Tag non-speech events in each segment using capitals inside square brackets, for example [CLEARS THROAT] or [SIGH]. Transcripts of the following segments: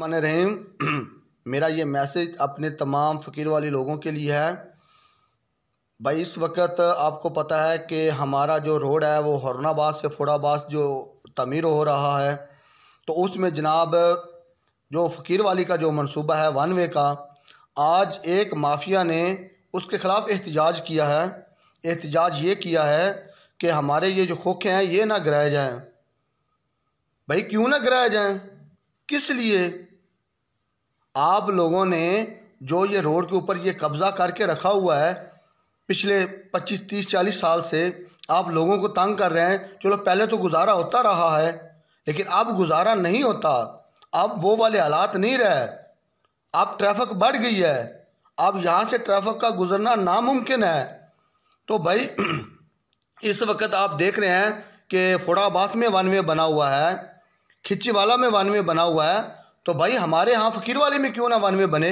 मन रहीम [CLEARS THROAT] मेरा ये मैसेज अपने तमाम फ़कीर वाले लोगों के लिए है भाई इस वक्त आपको पता है कि हमारा जो रोड है वो हरनाबाद से फोड़ाबाद जो तमीर हो रहा है तो उसमें जनाब जो फ़कीर वाली का जो मनसूबा है वन वे का आज एक माफिया ने उसके ख़िलाफ़ एहतजाज किया है एहतजाज ये किया है कि हमारे ये जो खोखे हैं ये ना गिराए जाएँ भाई क्यों ना गिराए जाएँ किस लिए आप लोगों ने जो ये रोड के ऊपर ये कब्ज़ा करके रखा हुआ है पिछले 25 30 40 साल से आप लोगों को तंग कर रहे हैं चलो पहले तो गुजारा होता रहा है लेकिन अब गुजारा नहीं होता अब वो वाले हालात नहीं रहे अब ट्रैफिक बढ़ गई है अब यहाँ से ट्रैफिक का गुजरना नामुमकिन है तो भाई [CLEARS THROAT] इस वक्त आप देख रहे हैं कि फोड़ाबाद में वन वे बना हुआ है खिचीवाला में वन वे बना हुआ है तो भाई हमारे यहाँ फ़कीर वाले में क्यों ना वन वे बने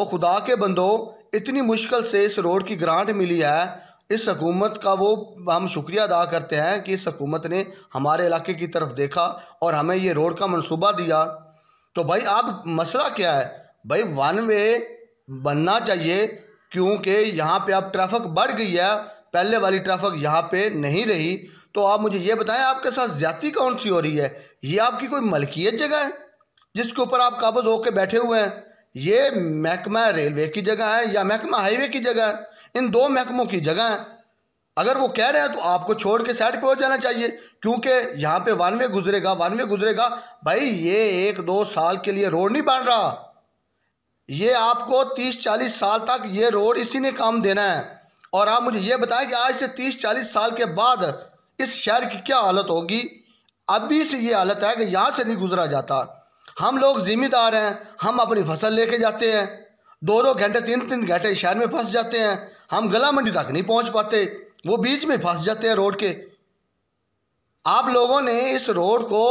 और खुदा के बंदो इतनी मुश्किल से इस रोड की ग्रांट मिली है इस हकूमत का वो हम शुक्रिया अदा करते हैं कि इस हकूमत ने हमारे इलाके की तरफ देखा और हमें ये रोड का मनसूबा दिया तो भाई आप मसला क्या है भाई वन वे बनना चाहिए क्योंकि यहाँ पे अब ट्रैफिक बढ़ गई है पहले वाली ट्रैफिक यहाँ पे नहीं रही तो आप मुझे ये बताएं आपके साथ ज़्यादा कौन सी हो रही है ये आपकी कोई मलकियत जगह है जिसके ऊपर आप काबज होकर बैठे हुए हैं ये महकमा रेलवे की जगह है या महकमा हाईवे की जगह है इन दो महकमों की जगह है अगर वो कह रहे हैं तो आपको छोड़ के साइड पे हो जाना चाहिए क्योंकि यहाँ पे वन वे गुजरेगा वन वे गुजरेगा भाई ये एक दो साल के लिए रोड नहीं बन रहा ये आपको तीस चालीस साल तक ये रोड इसी ने काम देना है और आप मुझे ये बताएं कि आज से तीस चालीस साल के बाद इस शहर की क्या हालत होगी अभी से ये हालत है कि यहाँ से नहीं गुजरा जाता हम लोग ज़िम्मेदार हैं हम अपनी फसल लेके जाते हैं दो दो घंटे तीन तीन घंटे शहर में फंस जाते हैं हम गला मंडी तक नहीं पहुंच पाते वो बीच में फंस जाते हैं रोड के आप लोगों ने इस रोड को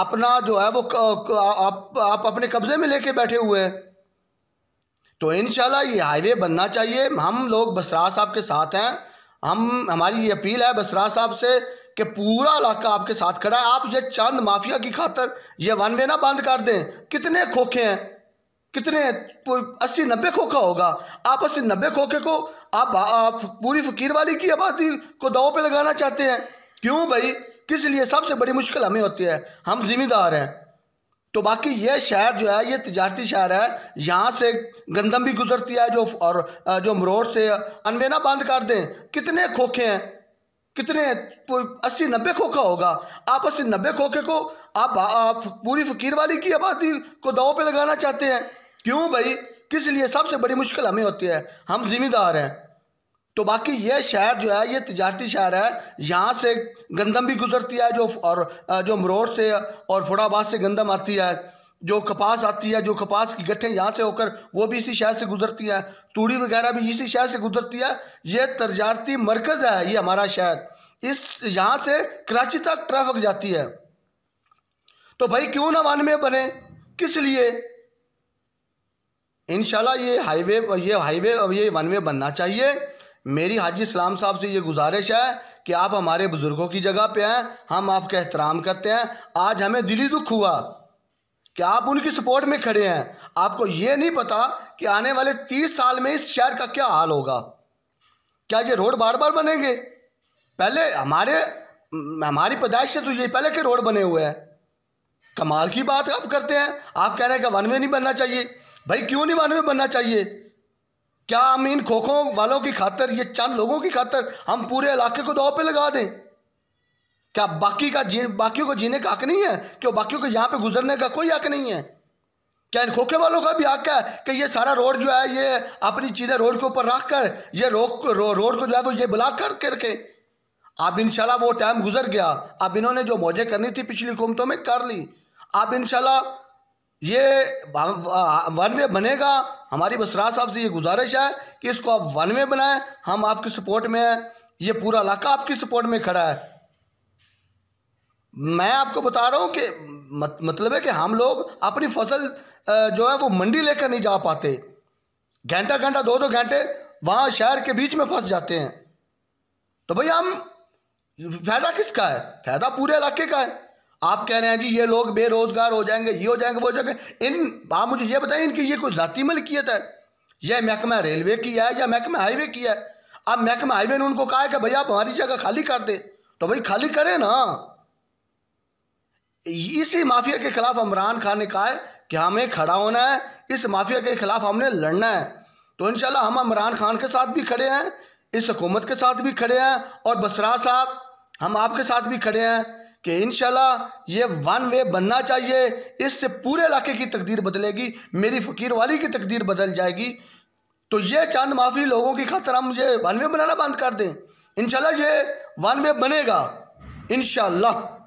अपना जो है वो आप, आप अपने कब्जे में लेके बैठे हुए हैं तो इन ये हाईवे बनना चाहिए हम लोग बसरा साहब के साथ हैं हम हमारी ये अपील है बसरा साहब से कि पूरा इलाका आपके साथ खड़ा है आप ये चंद माफिया की खातर ये वन वे ना बंद कर दें कितने खोखे हैं कितने अस्सी नब्बे खोखा होगा आप अस्सी नब्बे खोखे को आप, आप पूरी फकीर वाली की आबादी को दाव पे लगाना चाहते हैं क्यों भाई किस लिए सबसे बड़ी मुश्किल हमें होती है हम जिम्मेदार हैं तो बाकी ये शहर जो है ये तजारती शहर है यहाँ से गंदम भी गुजरती है जो और जो मरोड़ से अनवेना बंद कर दें कितने खोखे हैं कितने अस्सी नब्बे खोखा होगा आप अस्सी नब्बे खोखे को आप, आप पूरी फकीर वाली की आबादी को दाव पे लगाना चाहते हैं क्यों भाई किस लिए सबसे बड़ी मुश्किल हमें होती है हम जिम्मेदार हैं तो बाकी ये शहर जो है ये तजारती शहर है यहाँ से गंदम भी गुजरती है जो और जो मरोड़ से और फुराबाद से गंदम आती है जो कपास आती है जो कपास की गट्ठे यहाँ से होकर वो भी इसी शहर से गुजरती है तूड़ी वगैरह भी इसी शहर से गुजरती है ये तजारती मरकज़ है ये हमारा शहर इस यहाँ से कराची तक ट्रैफिक जाती है तो भाई क्यों ना वन में बने किस लिए इन ये हाईवे ये हाईवे ये वन में बनना चाहिए मेरी हाजी इस्लाम साहब से ये गुजारिश है कि आप हमारे बुज़ुर्गों की जगह पे हैं हम आपका एहतराम करते हैं आज हमें दिली दुख हुआ क्या आप उनकी सपोर्ट में खड़े हैं आपको ये नहीं पता कि आने वाले तीस साल में इस शहर का क्या हाल होगा क्या ये रोड बार बार बनेंगे पहले हमारे हमारी पैदाइश से तो ये पहले के रोड बने हुए हैं कमाल की बात आप करते हैं आप कह रहे हैं कि वन वे नहीं बनना चाहिए भाई क्यों नहीं वन वे बनना चाहिए क्या हम इन खोखों वालों की खातर ये चंद लोगों की खातर हम पूरे इलाके को दौ पे लगा दें क्या बाकी का जी बाकियों को जीने का हक नहीं है क्यों बाकियों को यहाँ पे गुजरने का कोई हक नहीं है क्या इन खोखे वालों का भी हक है कि ये सारा रोड जो है ये अपनी चीज़ें रोड के ऊपर रख कर ये रोक रो, रोड को जो है वो ये ब्लॉक करके रखे अब इंशाल्लाह वो टाइम गुजर गया अब इन्होंने जो मौजें करनी थी पिछली हुकूमतों में कर ली अब इनशाला ये वन वे बनेगा हमारी बसरा साहब से ये गुजारिश है कि इसको आप वन वे बनाएं हम आपकी सपोर्ट में हैं ये पूरा इलाका आपकी सपोर्ट में खड़ा है मैं आपको बता रहा हूँ कि मत, मतलब है कि हम लोग अपनी फसल जो है वो मंडी लेकर नहीं जा पाते घंटा घंटा दो दो घंटे वहाँ शहर के बीच में फंस जाते हैं तो भाई हम फ़ायदा किसका है फ़ायदा पूरे इलाके का है आप कह रहे हैं जी ये लोग बेरोज़गार हो जाएंगे ये हो जाएंगे वो हो जाएंगे इन आप मुझे ये बताएं इनकी ये कोई ज़ाती मलकियत है यह महकमा रेलवे की है या महकमा हाईवे की है अब महकमा हाईवे ने उनको कहा है कि भाई आप हमारी जगह खाली कर दे तो भाई खाली करें ना इसी माफिया के खिलाफ इमरान खान ने कहा है कि हमें खड़ा होना है इस माफिया के खिलाफ हमने लड़ना है तो इन हम इमरान खान के साथ भी खड़े हैं इस हुकूमत के साथ भी खड़े हैं और बसरा साहब हम आपके साथ भी खड़े हैं कि इन ये वन वे बनना चाहिए इससे पूरे इलाके की तकदीर बदलेगी मेरी फ़कीर वाली की तकदीर बदल जाएगी तो ये चांद माफी लोगों की खातर हम ये वन वे बनाना बंद कर दें इन ये वन वे बनेगा इन